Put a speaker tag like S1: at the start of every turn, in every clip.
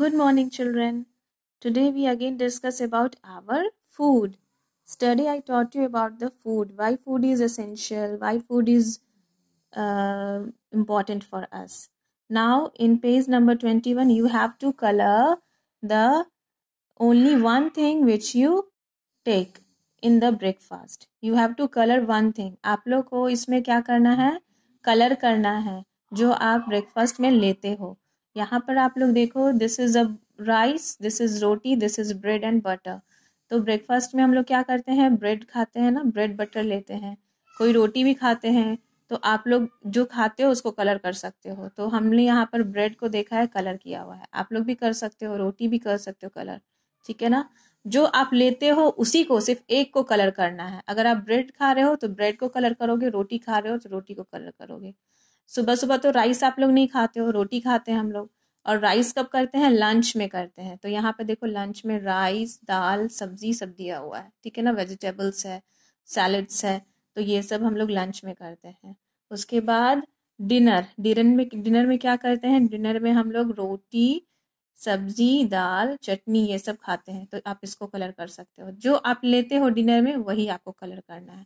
S1: Good morning children. Today we again discuss about our food. study. I taught you about the food, why food is essential, why food is uh, important for us. Now in page number 21 you have to color the only one thing which you take in the breakfast. You have to color one thing. आप लोग को इसमें क्या करना है colour करना है जो आप ब्रेकफास्ट में लेते यहाँ पर आप लोग देखो this is a rice this is roti this is bread and butter तो ब्रेकफास्ट में हम लोग क्या करते हैं ब्रेड खाते हैं ना ब्रेड बटर लेते हैं कोई रोटी भी खाते हैं तो आप लोग जो खाते हो उसको कलर कर सकते हो तो हमने यहाँ पर ब्रेड को देखा है कलर किया हुआ है आप लोग भी कर सकते हो रोटी भी कर सकते हो कलर ठीक है ना जो आप लेते हो उसी को सिर्फ एक को कलर करना है अगर आप ब्रेड खा रहे हो तो ब्रेड को कलर करोगे रोटी खा रहे हो तो रोटी को कलर करोगे सुबह सुबह तो राइस आप लोग नहीं खाते हो रोटी खाते हैं हम लोग और राइस कब करते हैं लंच में करते हैं तो यहाँ पे देखो लंच में राइस दाल सब्जी सब दिया हुआ है ठीक है ना वेजिटेबल्स है सैलड्स है तो ये सब हम लोग लंच में करते हैं उसके बाद डिनर डिनर में डिनर में क्या करते हैं डिनर में हम लोग रोटी सब्जी दाल चटनी ये सब खाते हैं तो आप इसको कलर कर सकते हो जो आप लेते हो डिनर में वही आपको कलर करना है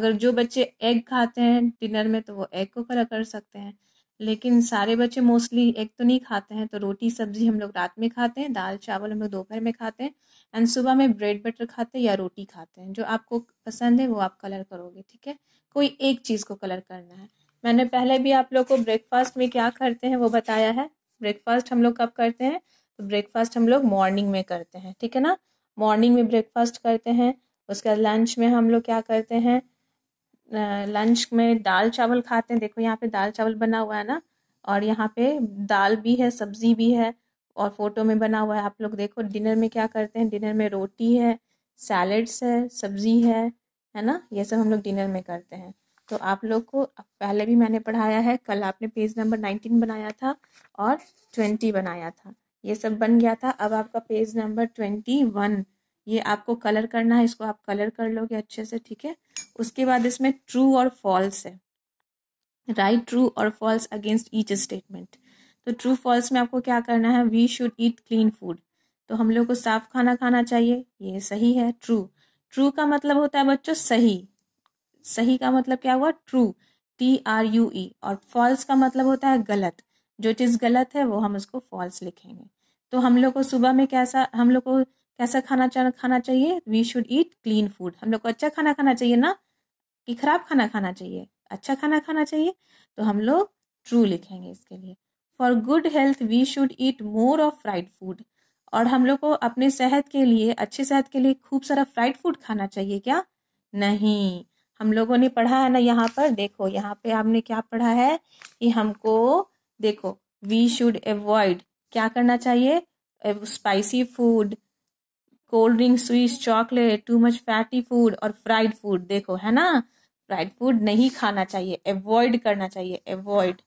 S1: अगर जो बच्चे एग खाते हैं डिनर में तो वो एग को कलर कर सकते हैं लेकिन सारे बच्चे मोस्टली एग तो नहीं खाते हैं तो रोटी सब्जी हम लोग रात में खाते हैं दाल चावल हम लोग दोपहर में खाते हैं एंड सुबह में ब्रेड बटर खाते हैं या रोटी खाते हैं जो आपको पसंद है वो आप कलर करोगे ठीक है कोई एक चीज़ को कलर करना है मैंने पहले भी आप लोग को ब्रेकफास्ट में क्या करते हैं वो बताया है ब्रेकफास्ट हम लोग कब करते हैं तो ब्रेकफास्ट हम लोग मॉर्निंग में करते हैं ठीक है ना मॉर्निंग में ब्रेकफास्ट करते हैं उसके बाद लंच में हम लोग क्या करते हैं लंच में दाल चावल खाते हैं देखो यहाँ पे दाल चावल बना हुआ है ना और यहाँ पे दाल भी है सब्जी भी है और फोटो में बना हुआ है आप लोग देखो डिनर में क्या करते हैं डिनर में रोटी है सैलड्स है सब्जी है है ना ये सब हम लोग डिनर में करते हैं तो आप लोग को पहले भी मैंने पढ़ाया है कल आपने पेज नंबर नाइनटीन बनाया था और ट्वेंटी बनाया था ये सब बन गया था अब आपका पेज नंबर ट्वेंटी वन ये आपको कलर करना है इसको आप कलर कर लोगे अच्छे से ठीक है उसके बाद इसमें ट्रू और फॉल्स है राइट ट्रू और फॉल्स अगेंस्ट ईच स्टेटमेंट तो ट्रू फॉल्स में आपको क्या करना है we should eat clean food तो हम लोग को साफ खाना खाना चाहिए ये सही है ट्रू ट्रू का मतलब होता है बच्चों सही सही का मतलब क्या हुआ true T R U E और फॉल्स का मतलब होता है गलत जो चीज़ गलत है वो हम उसको फॉल्स लिखेंगे तो हम लोग को सुबह में कैसा हम लोग को कैसा खाना चा, खाना चाहिए we should eat clean food हम लोग को अच्छा खाना खाना चाहिए ना कि खराब खाना खाना चाहिए अच्छा खाना खाना चाहिए तो हम लोग ट्रू लिखेंगे इसके लिए for good health we should eat more of fried food और हम लोग को अपने सेहत के लिए अच्छी सेहत के लिए खूब सारा फ्राइड फूड खाना चाहिए क्या नहीं हम लोगों ने पढ़ा है ना यहाँ पर देखो यहाँ पे आपने क्या पढ़ा है कि हमको देखो वी शुड एवॉइड क्या करना चाहिए spicy food cold drink sweet chocolate too much fatty food और फ्राइड फूड देखो है ना फ्राइड फूड नहीं खाना चाहिए एवॉइड करना चाहिए एवॉइड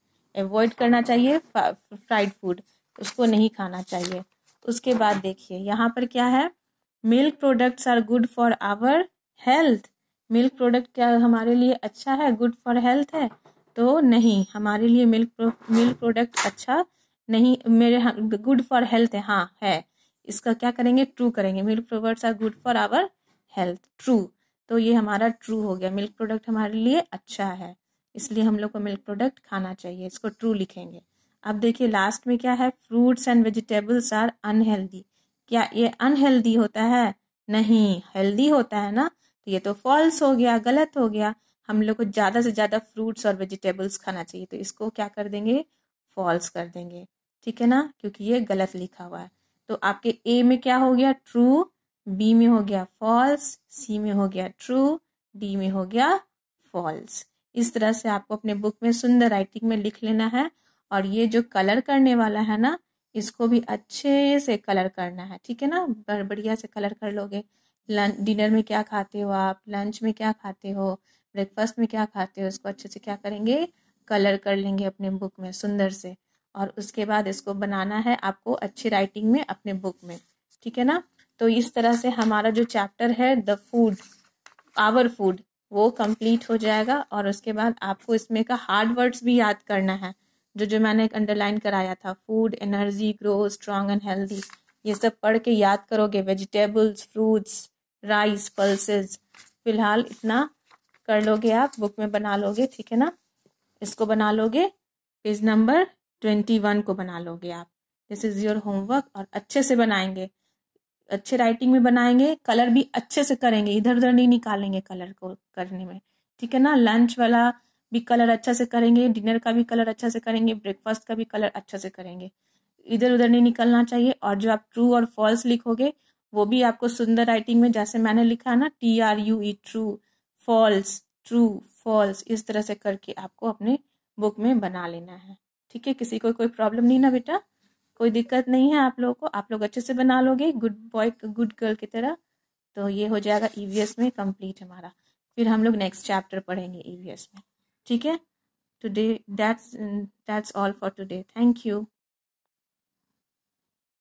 S1: एवॉइड करना चाहिए फ्राइड फूड उसको नहीं खाना चाहिए उसके बाद देखिए यहाँ पर क्या है milk products are good for our health milk product क्या हमारे लिए अच्छा है गुड फॉर हेल्थ है तो नहीं हमारे लिए मिल्क प्रो, मिल्क प्रोडक्ट अच्छा नहीं मेरे गुड फॉर हेल्थ है हाँ है इसका क्या करेंगे ट्रू करेंगे milk products are good for our health true तो ये हमारा ट्रू हो गया मिल्क प्रोडक्ट हमारे लिए अच्छा है इसलिए हम लोग को मिल्क प्रोडक्ट खाना चाहिए इसको ट्रू लिखेंगे अब देखिए लास्ट में क्या है fruits and vegetables are unhealthy क्या ये अनहेल्दी होता है नहीं हेल्दी होता है ना तो ये तो फॉल्स हो गया गलत हो गया हम लोग को ज़्यादा से ज़्यादा फ्रूट्स और वेजिटेबल्स खाना चाहिए तो इसको क्या कर देंगे फॉल्स कर देंगे ठीक है ना क्योंकि ये गलत लिखा हुआ है तो आपके ए में क्या हो गया ट्रू बी में हो गया फॉल्स सी में हो गया ट्रू डी में हो गया फॉल्स इस तरह से आपको अपने बुक में सुंदर राइटिंग में लिख लेना है और ये जो कलर करने वाला है ना इसको भी अच्छे से कलर करना है ठीक है ना बढ़िया से कलर कर लोगे डिनर में क्या खाते हो आप लंच में क्या खाते हो ब्रेकफास्ट में क्या खाते हो उसको अच्छे से क्या करेंगे कलर कर लेंगे अपने बुक में सुंदर से और उसके बाद इसको बनाना है आपको अच्छी राइटिंग में अपने बुक में ठीक है ना तो इस तरह से हमारा जो चैप्टर है द फूड आवर फूड वो कंप्लीट हो जाएगा और उसके बाद आपको इसमें का हार्ड वर्ड्स भी याद करना है जो जो मैंने अंडरलाइन कराया था food energy grow strong and healthy ये सब पढ़ के याद करोगे वेजिटेबल्स फ्रूट्स राइस पल्सेस फिलहाल इतना कर लोगे आप बुक में बना लोगे ठीक है ना इसको बना लोगे पेज नंबर ट्वेंटी वन को बना लोगे आप दिस इज योर होमवर्क और अच्छे से बनाएंगे अच्छे राइटिंग में बनाएंगे कलर भी अच्छे से करेंगे इधर उधर नहीं निकालेंगे कलर को करने में ठीक है ना लंच वाला भी कलर अच्छा से करेंगे डिनर का भी कलर अच्छा से करेंगे ब्रेकफास्ट का भी कलर अच्छा से करेंगे इधर उधर नहीं निकलना चाहिए और जो आप ट्रू और फॉल्स लिखोगे वो भी आपको सुंदर राइटिंग में जैसे मैंने लिखा है ना T R U E true false true false इस तरह से करके आपको अपने बुक में बना लेना है ठीक है किसी को कोई प्रॉब्लम नहीं ना बेटा कोई दिक्कत नहीं है आप लोगों को आप लोग अच्छे से बना लोगे गुड बॉय गुड गर्ल की तरह तो ये हो जाएगा ईवीएस e में कंप्लीट हमारा फिर हम लोग नेक्स्ट चैप्टर पढ़ेंगे ईवीएस e में ठीक है today that's that's all for today thank you